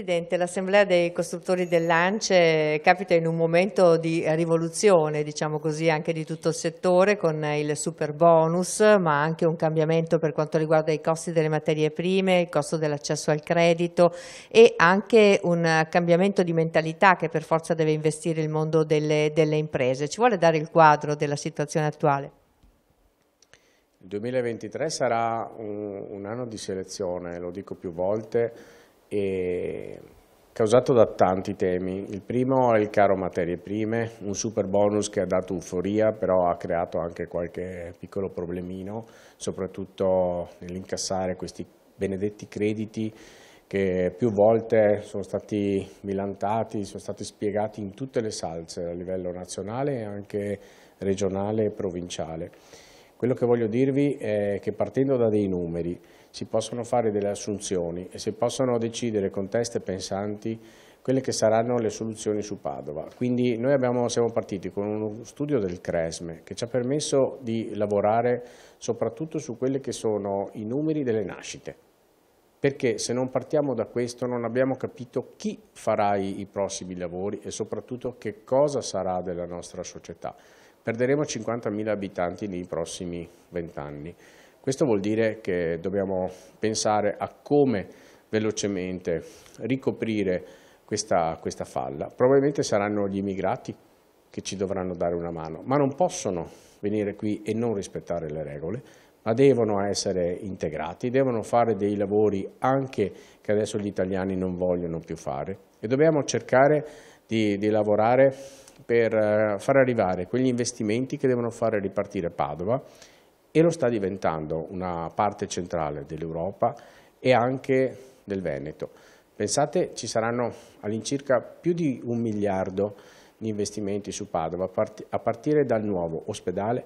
Presidente, l'Assemblea dei costruttori del Lance capita in un momento di rivoluzione, diciamo così, anche di tutto il settore con il super bonus, ma anche un cambiamento per quanto riguarda i costi delle materie prime, il costo dell'accesso al credito e anche un cambiamento di mentalità che per forza deve investire il mondo delle, delle imprese. Ci vuole dare il quadro della situazione attuale? Il 2023 sarà un, un anno di selezione, lo dico più volte, causato da tanti temi. Il primo è il caro materie prime, un super bonus che ha dato euforia, però ha creato anche qualche piccolo problemino, soprattutto nell'incassare questi benedetti crediti che più volte sono stati milantati, sono stati spiegati in tutte le salse a livello nazionale e anche regionale e provinciale. Quello che voglio dirvi è che partendo da dei numeri, si possono fare delle assunzioni e si possono decidere con teste pensanti quelle che saranno le soluzioni su Padova. Quindi noi abbiamo, siamo partiti con uno studio del Cresme che ci ha permesso di lavorare soprattutto su quelli che sono i numeri delle nascite, perché se non partiamo da questo non abbiamo capito chi farà i, i prossimi lavori e soprattutto che cosa sarà della nostra società. Perderemo 50.000 abitanti nei prossimi vent'anni. Questo vuol dire che dobbiamo pensare a come velocemente ricoprire questa, questa falla. Probabilmente saranno gli immigrati che ci dovranno dare una mano, ma non possono venire qui e non rispettare le regole, ma devono essere integrati, devono fare dei lavori anche che adesso gli italiani non vogliono più fare e dobbiamo cercare di, di lavorare per eh, far arrivare quegli investimenti che devono fare ripartire Padova e lo sta diventando una parte centrale dell'Europa e anche del Veneto. Pensate ci saranno all'incirca più di un miliardo di investimenti su Padova a partire dal nuovo ospedale,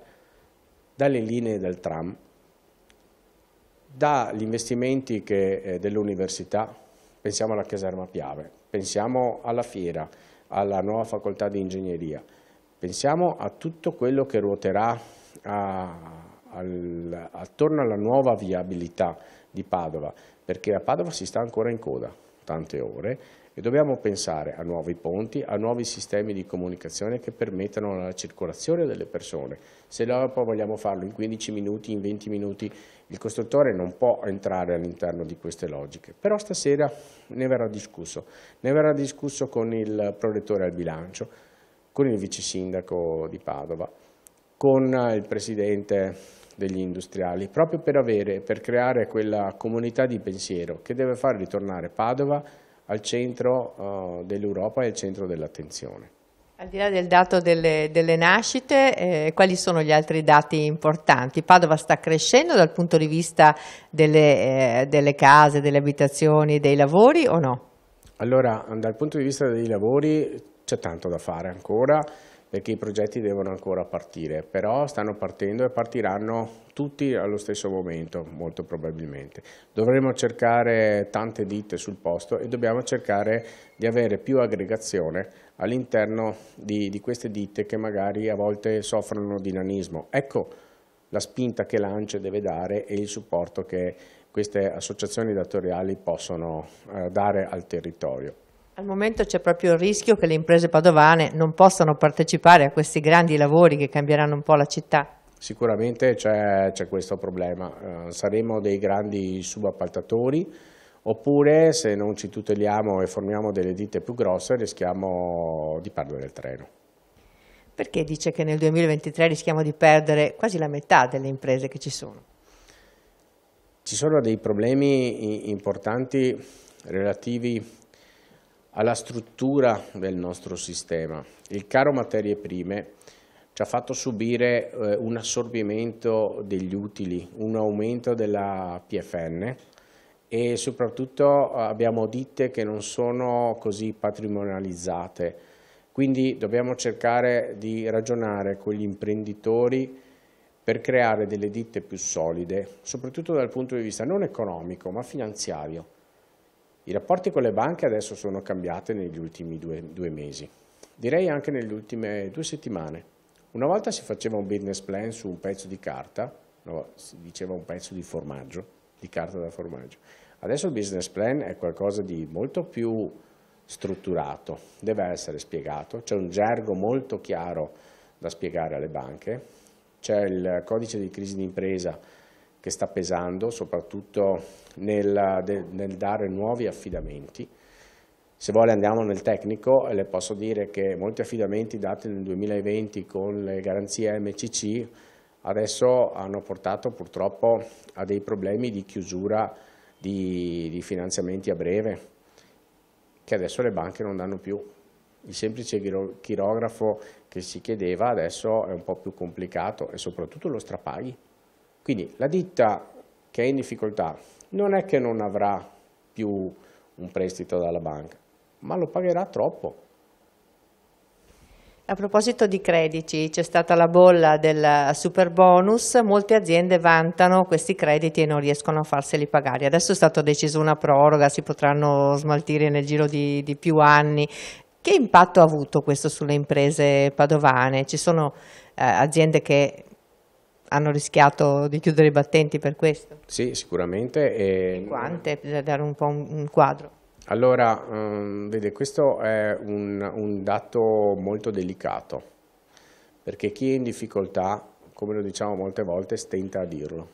dalle linee del tram, dagli investimenti eh, dell'università, pensiamo alla caserma Piave, pensiamo alla fiera, alla nuova facoltà di ingegneria, pensiamo a tutto quello che ruoterà a, al, attorno alla nuova viabilità di Padova, perché a Padova si sta ancora in coda tante ore e dobbiamo pensare a nuovi ponti, a nuovi sistemi di comunicazione che permettano la circolazione delle persone. Se no vogliamo farlo in 15 minuti, in 20 minuti, il costruttore non può entrare all'interno di queste logiche. Però stasera ne verrà discusso, ne verrà discusso con il prorettore al bilancio, con il vice sindaco di Padova, con il presidente degli industriali, proprio per, avere, per creare quella comunità di pensiero che deve far ritornare Padova al centro uh, dell'Europa e al centro dell'attenzione. Al di là del dato delle, delle nascite, eh, quali sono gli altri dati importanti? Padova sta crescendo dal punto di vista delle, eh, delle case, delle abitazioni, dei lavori o no? Allora, dal punto di vista dei lavori c'è tanto da fare ancora, perché i progetti devono ancora partire, però stanno partendo e partiranno tutti allo stesso momento, molto probabilmente. Dovremo cercare tante ditte sul posto e dobbiamo cercare di avere più aggregazione all'interno di, di, queste ditte che magari a volte soffrono di nanismo. Ecco la spinta che l'ANCE deve dare e il supporto che queste associazioni datoriali possono eh, dare al territorio. Al momento c'è proprio il rischio che le imprese padovane non possano partecipare a questi grandi lavori che cambieranno un po' la città. Sicuramente c'è questo problema, eh, saremo dei grandi subappaltatori oppure se non ci tuteliamo e formiamo delle ditte più grosse rischiamo di perdere il treno. Perché dice che nel 2023 rischiamo di perdere quasi la metà delle imprese che ci sono? Ci sono dei problemi importanti relativi alla struttura del nostro sistema. Il caro materie prime ci ha fatto subire eh, un assorbimento degli utili, un aumento della PFN e soprattutto abbiamo ditte che non sono così patrimonializzate. Quindi dobbiamo cercare di ragionare con gli imprenditori per creare delle ditte più solide, soprattutto dal punto di vista non economico ma finanziario i rapporti con le banche adesso sono cambiati negli ultimi due, due mesi, direi anche nelle ultime due settimane. Una volta si faceva un business plan su un pezzo di carta, no, si diceva un pezzo di formaggio, di carta da formaggio. Adesso il business plan è qualcosa di molto più strutturato, deve essere spiegato, c'è un gergo molto chiaro da spiegare alle banche, c'è il codice di crisi d'impresa che sta pesando soprattutto nel, nel dare nuovi affidamenti. Se vuole andiamo nel tecnico e le posso dire che molti affidamenti dati nel 2020 con le garanzie MCC adesso hanno portato purtroppo a dei problemi di chiusura di, di, finanziamenti a breve che adesso le banche non danno più. Il semplice chirografo che si chiedeva adesso è un po' più complicato e soprattutto lo strapaghi. Quindi la ditta che è in difficoltà non è che non avrà più un prestito dalla banca, ma lo pagherà troppo. A proposito di crediti, c'è stata la bolla del super bonus, molte aziende vantano questi crediti e non riescono a farseli pagare. Adesso è stata decisa una proroga, si potranno smaltire nel giro di, di più anni. Che impatto ha avuto questo sulle imprese padovane? Ci sono eh, aziende che hanno rischiato di chiudere i battenti per questo? Sì, sicuramente. E... e quante? per dare un po' un, un quadro. Allora, um, vede, questo è un, un dato molto delicato, perché chi è in difficoltà, come lo diciamo molte volte, stenta a dirlo.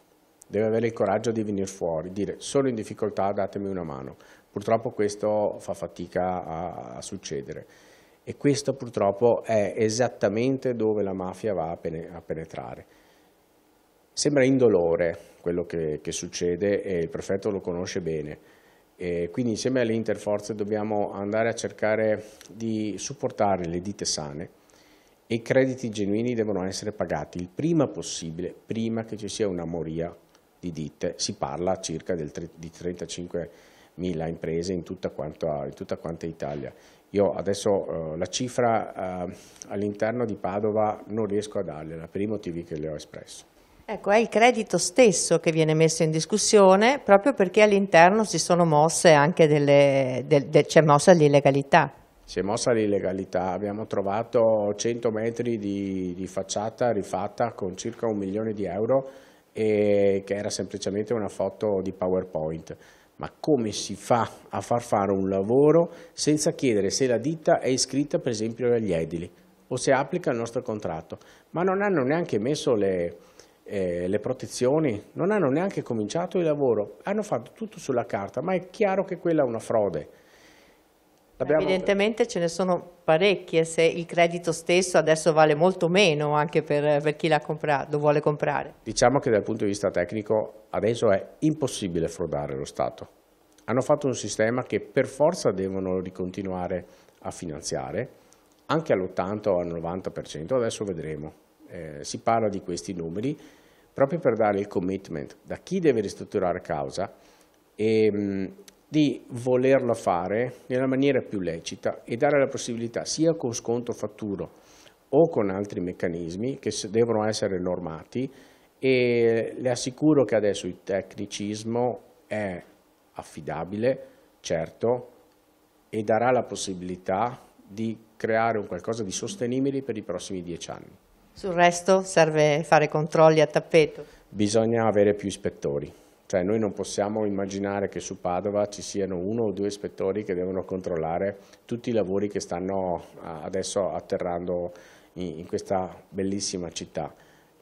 Deve avere il coraggio di venire fuori, dire sono in difficoltà, datemi una mano. Purtroppo questo fa fatica a, a succedere. E questo purtroppo è esattamente dove la mafia va a, pene a penetrare Sembra indolore quello che, che succede e il prefetto lo conosce bene. E quindi insieme alle interforze dobbiamo andare a cercare di supportare le ditte sane e i crediti genuini devono essere pagati il prima possibile, prima che ci sia una moria di ditte. Si parla circa del, di 35.000 imprese in tutta, quanta, in tutta quanta Italia. Io adesso eh, la cifra eh, all'interno di Padova non riesco a dargliela per i motivi che le ho espresso. Ecco, è il credito stesso che viene messo in discussione proprio perché all'interno si sono mosse anche delle, del, de, c'è mossa l'illegalità. Si è mossa l'illegalità, abbiamo trovato 100 metri di, di, facciata rifatta con circa un milione di euro e che era semplicemente una foto di PowerPoint. Ma come si fa a far fare un lavoro senza chiedere se la ditta è iscritta per esempio agli edili o se applica il nostro contratto? Ma non hanno neanche messo le, eh, le protezioni, non hanno neanche cominciato il lavoro, hanno fatto tutto sulla carta, ma è chiaro che quella è una frode. Evidentemente ce ne sono parecchie se il credito stesso adesso vale molto meno anche per, per chi compra, lo vuole comprare. Diciamo che dal punto di vista tecnico adesso è impossibile frodare lo Stato. Hanno fatto un sistema che per forza devono ricontinuare a finanziare anche all'80 o al 90%, adesso vedremo. Eh, si parla di questi numeri, proprio per dare il commitment da chi deve ristrutturare causa e, di volerlo fare nella maniera più lecita e dare la possibilità sia con sconto fatturo o con altri meccanismi che devono essere normati e le assicuro che adesso il tecnicismo è affidabile, certo, e darà la possibilità di creare un qualcosa di sostenibile per i prossimi dieci anni. Sul resto serve fare controlli a tappeto? Bisogna avere più ispettori. Cioè noi non possiamo immaginare che su Padova ci siano uno o due ispettori che devono controllare tutti i lavori che stanno ah, adesso atterrando in, questa bellissima città,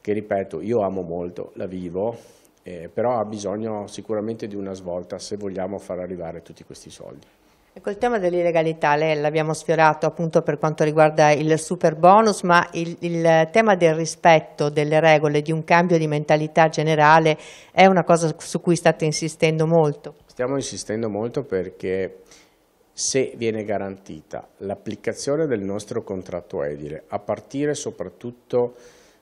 che ripeto io amo molto, la vivo, eh, però ha bisogno sicuramente di una svolta se vogliamo far arrivare tutti questi soldi. Ecco, il tema dell'illegalità, lei l'abbiamo sfiorato appunto per quanto riguarda il super bonus, ma il, il, tema del rispetto delle regole, di un cambio di mentalità generale, è una cosa su cui state insistendo molto. Stiamo insistendo molto perché se viene garantita l'applicazione del nostro contratto edile, a partire soprattutto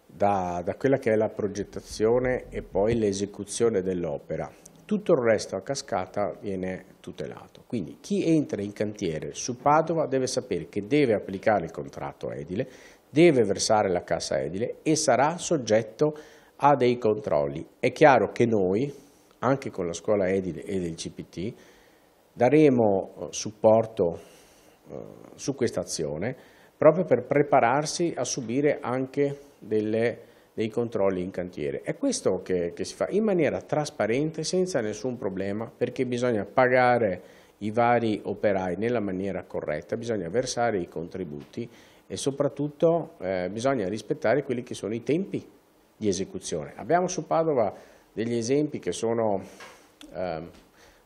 da, da quella che è la progettazione e poi l'esecuzione dell'opera, tutto il resto a cascata viene tutelato. Quindi chi entra in cantiere su Padova deve sapere che deve applicare il contratto edile, deve versare la cassa edile e sarà soggetto a dei controlli. È chiaro che noi, anche con la scuola edile e del CPT, daremo eh, supporto eh, su questa azione proprio per prepararsi a subire anche delle dei controlli in cantiere. È questo che, che si fa in maniera trasparente, senza nessun problema, perché bisogna pagare i vari operai nella maniera corretta, bisogna versare i contributi e soprattutto eh, bisogna rispettare quelli che sono i tempi di esecuzione. Abbiamo su Padova degli esempi che sono, eh,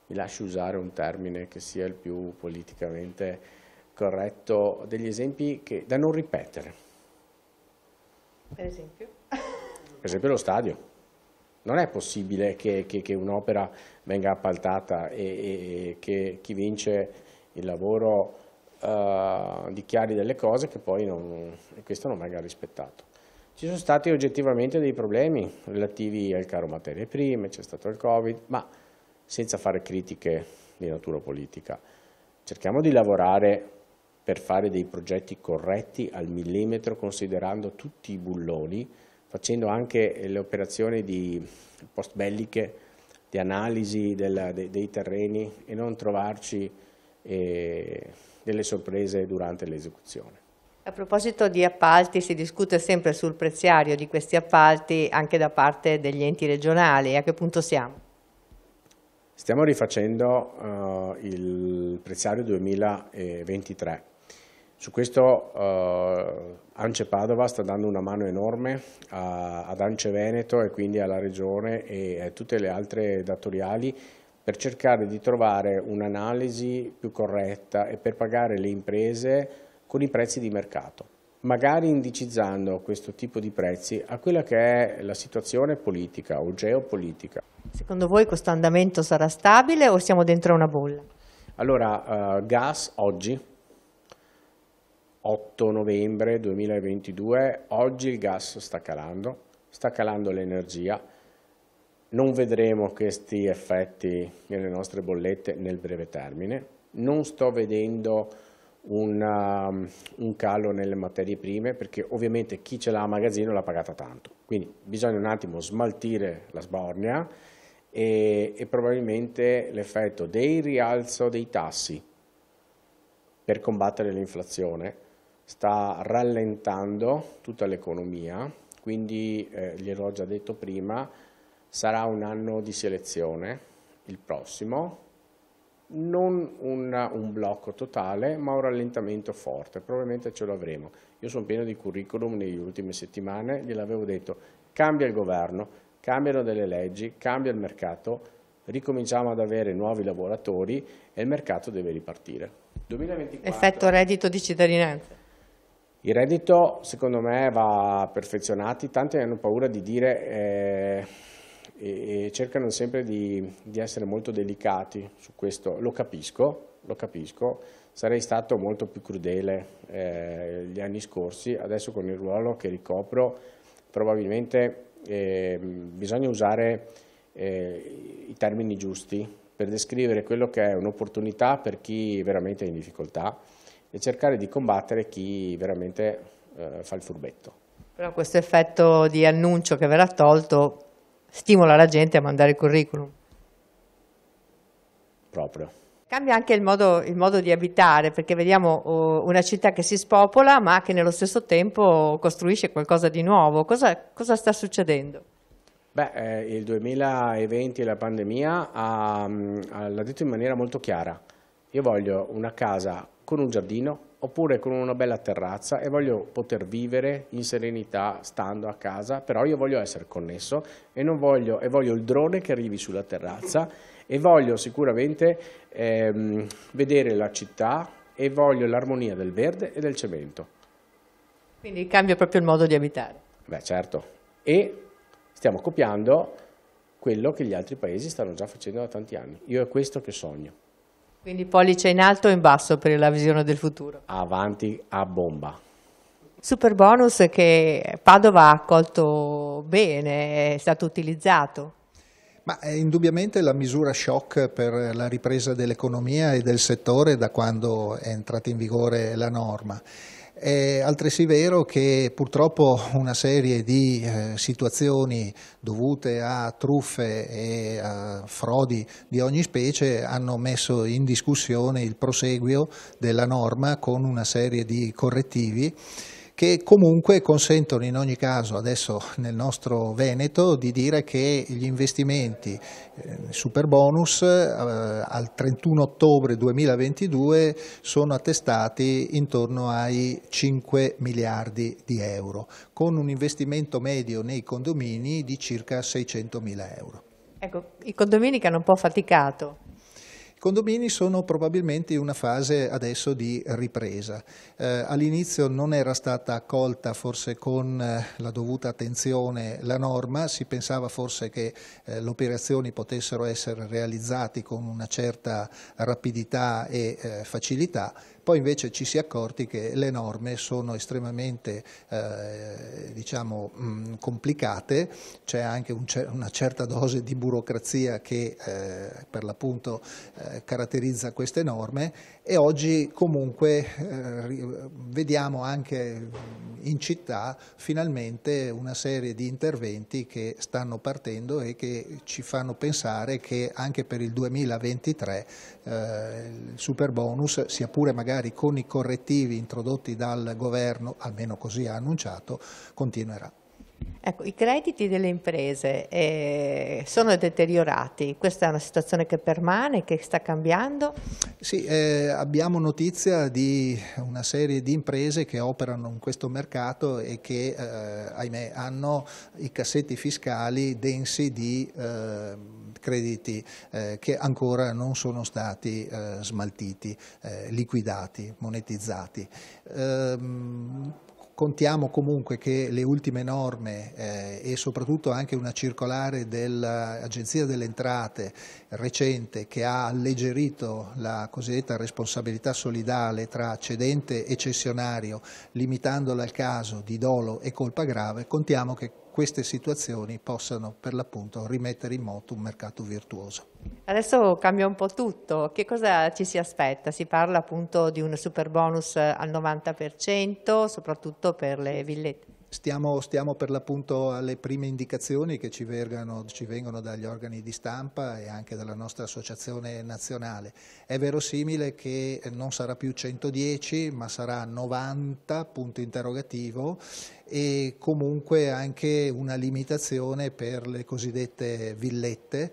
mi lascio usare un termine che sia il più politicamente corretto, degli esempi che, da non ripetere. Per esempio? per esempio lo stadio. Non è possibile che, che, che un'opera venga appaltata e, e, che chi vince il lavoro uh, dichiari delle cose che poi non, questo non venga rispettato. Ci sono stati oggettivamente dei problemi relativi al caro materie prime, c'è stato il Covid, ma senza fare critiche di natura politica. Cerchiamo di lavorare per fare dei progetti corretti al millimetro considerando tutti i bulloni facendo anche le operazioni di post belliche, di analisi della, de, dei terreni e non trovarci eh, delle sorprese durante l'esecuzione. A proposito di appalti, si discute sempre sul preziario di questi appalti anche da parte degli enti regionali. A che punto siamo? Stiamo rifacendo uh, il preziario 2023 su questo eh, Ance Padova sta dando una mano enorme a, ad Ance Veneto e quindi alla Regione e a tutte le altre datoriali per cercare di trovare un'analisi più corretta e per pagare le imprese con i prezzi di mercato, magari indicizzando questo tipo di prezzi a quella che è la situazione politica o geopolitica. Secondo voi questo andamento sarà stabile o siamo dentro una bolla? Allora, eh, gas oggi 8 novembre 2022, oggi il gas sta calando, sta calando l'energia, non vedremo questi effetti nelle nostre bollette nel breve termine, non sto vedendo una, um, un calo nelle materie prime perché ovviamente chi ce l'ha a magazzino l'ha pagata tanto, quindi bisogna un attimo smaltire la sbornia e, e probabilmente l'effetto del rialzo dei tassi per combattere l'inflazione sta rallentando tutta l'economia, quindi eh, gliel'ho già detto prima, sarà un anno di selezione il prossimo, non un, un, blocco totale ma un rallentamento forte, probabilmente ce lo avremo. Io sono pieno di curriculum nelle ultime settimane, gliel'avevo detto, cambia il governo, cambiano delle leggi, cambia il mercato, ricominciamo ad avere nuovi lavoratori e il mercato deve ripartire. 2024, Effetto reddito di cittadinanza. Il reddito secondo me va perfezionato, tanti hanno paura di dire eh, e, e, cercano sempre di, di, essere molto delicati su questo, lo capisco, lo capisco. sarei stato molto più crudele eh, gli anni scorsi, adesso con il ruolo che ricopro probabilmente eh, bisogna usare eh, i termini giusti per descrivere quello che è un'opportunità per chi veramente è in difficoltà e cercare di combattere chi veramente eh, fa il furbetto. Però questo effetto di annuncio che verrà tolto stimola la gente a mandare il curriculum. Proprio. Cambia anche il modo, il modo, di abitare, perché vediamo oh, una città che si spopola ma che nello stesso tempo costruisce qualcosa di nuovo. Cosa, cosa sta succedendo? Beh, eh, il 2020 e la pandemia mm, l'ha detto in maniera molto chiara. Io voglio una casa con un giardino oppure con una bella terrazza e voglio poter vivere in serenità stando a casa, però io voglio essere connesso e, voglio, e voglio, il drone che arrivi sulla terrazza e voglio sicuramente ehm, vedere la città e voglio l'armonia del verde e del cemento. Quindi cambia proprio il modo di abitare. Beh certo, e stiamo copiando quello che gli altri paesi stanno già facendo da tanti anni. Io è questo che sogno. Quindi pollice in alto o in basso per la visione del futuro. Avanti a bomba. Super bonus che Padova ha accolto bene, è stato utilizzato. Ma è indubbiamente la misura shock per la ripresa dell'economia e del settore da quando è entrata in vigore la norma. È altresì vero che purtroppo una serie di eh, situazioni dovute a truffe e a frodi di ogni specie hanno messo in discussione il proseguio della norma con una serie di correttivi che comunque consentono in ogni caso adesso nel nostro Veneto di dire che gli investimenti eh, super bonus eh, al 31 ottobre 2022 sono attestati intorno ai 5 miliardi di euro, con un investimento medio nei condomini di circa 600 mila euro. Ecco, i condomini che hanno un po' faticato condomini sono probabilmente in una fase adesso di ripresa. Eh, all'inizio non era stata accolta forse con eh, la dovuta attenzione la norma, si pensava forse che eh, le operazioni potessero essere realizzate con una certa rapidità e eh, facilità, poi invece ci si è accorti che le norme sono estremamente eh, diciamo, mh, mm, complicate, c'è anche un, una certa dose di burocrazia che eh, per l'appunto eh, caratterizza queste norme e oggi comunque eh, vediamo anche in città finalmente una serie di interventi che stanno partendo e che ci fanno pensare che anche per il 2023 eh, il super bonus sia pure magari magari con i correttivi introdotti dal governo, almeno così ha annunciato, continuerà. Ecco, i crediti delle imprese eh, sono deteriorati, questa è una situazione che permane, che sta cambiando? Sì, eh, abbiamo notizia di una serie di imprese che operano in questo mercato e che, eh, ahimè, hanno i cassetti fiscali densi di eh, crediti eh, che ancora non sono stati eh, smaltiti, liquidati, monetizzati. Ehm, contiamo comunque che le ultime norme eh, e soprattutto anche una circolare dell'Agenzia delle Entrate recente che ha alleggerito la cosiddetta responsabilità solidale tra cedente e cessionario limitandola al caso di dolo e colpa grave, contiamo che queste situazioni possano per l'appunto rimettere in moto un mercato virtuoso. Adesso cambia un po' tutto, che cosa ci si aspetta? Si parla appunto di un super bonus al 90%, soprattutto per le villette. Stiamo, stiamo, per l'appunto alle prime indicazioni che ci, vergano, ci, vengono dagli organi di stampa e anche dalla nostra associazione nazionale. È verosimile che non sarà più 110 ma sarà 90 punto interrogativo e comunque anche una limitazione per le cosiddette villette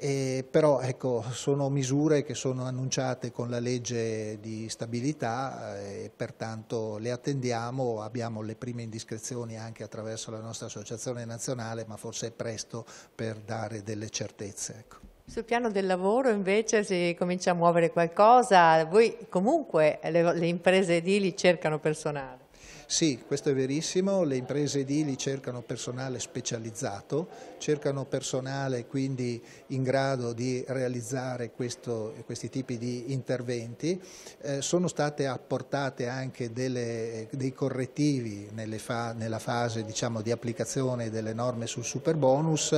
eh, però ecco, sono misure che sono annunciate con la legge di stabilità eh, e pertanto le attendiamo, abbiamo le prime indiscrezioni anche attraverso la nostra associazione nazionale, ma forse è presto per dare delle certezze. Ecco. Sul piano del lavoro invece si comincia a muovere qualcosa, voi comunque le, le imprese edili cercano personale. Sì, questo è verissimo, le imprese edili cercano personale specializzato, cercano personale quindi in grado di realizzare questo, questi tipi di interventi, eh, sono state apportate anche delle, dei correttivi fa, nella fase diciamo, di applicazione delle norme sul super bonus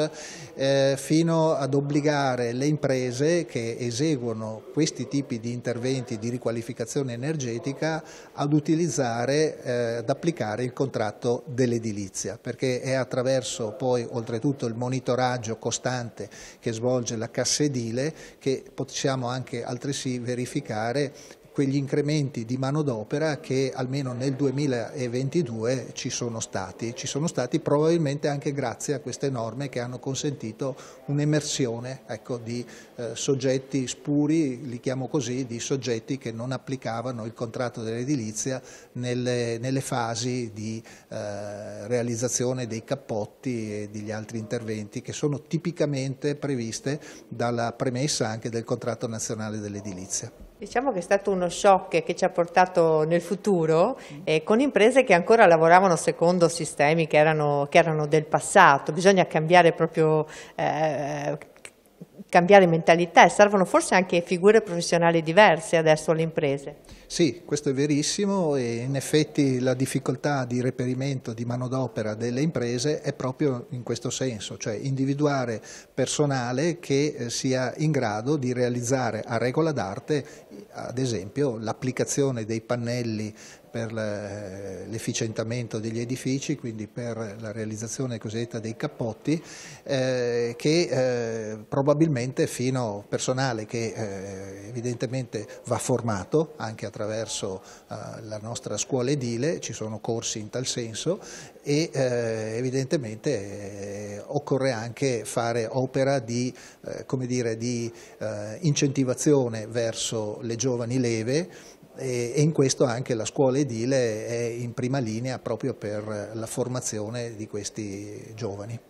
eh, fino ad obbligare le imprese che eseguono questi tipi di interventi di riqualificazione energetica ad utilizzare eh, ad applicare il contratto dell'edilizia, perché è attraverso poi oltretutto il monitoraggio costante che svolge la cassa edile che possiamo anche altresì verificare quegli incrementi di manodopera che almeno nel 2022 ci sono stati. Ci sono stati probabilmente anche grazie a queste norme che hanno consentito un'emersione ecco, di eh, soggetti spuri, li chiamo così, di soggetti che non applicavano il contratto dell'edilizia nelle, nelle, fasi di eh, realizzazione dei cappotti e degli altri interventi che sono tipicamente previste dalla premessa anche del contratto nazionale dell'edilizia. Diciamo che è stato uno shock che ci ha portato nel futuro eh, con imprese che ancora lavoravano secondo sistemi che erano, che erano del passato, bisogna cambiare proprio, eh, cambiare mentalità e servono forse anche figure professionali diverse adesso alle imprese. Sì, questo è verissimo e in effetti la difficoltà di reperimento di manodopera delle imprese è proprio in questo senso, cioè individuare personale che eh, sia in grado di realizzare a regola d'arte ad esempio l'applicazione dei pannelli per eh, l'efficientamento degli edifici, quindi per la realizzazione cosiddetta dei cappotti, eh, che eh, probabilmente fino personale che eh, evidentemente va formato anche attraverso eh, la nostra scuola edile, ci sono corsi in tal senso e eh, evidentemente occorre anche fare opera di, dire, di incentivazione verso le giovani leve e, in questo anche la scuola edile è in prima linea proprio per la formazione di questi giovani.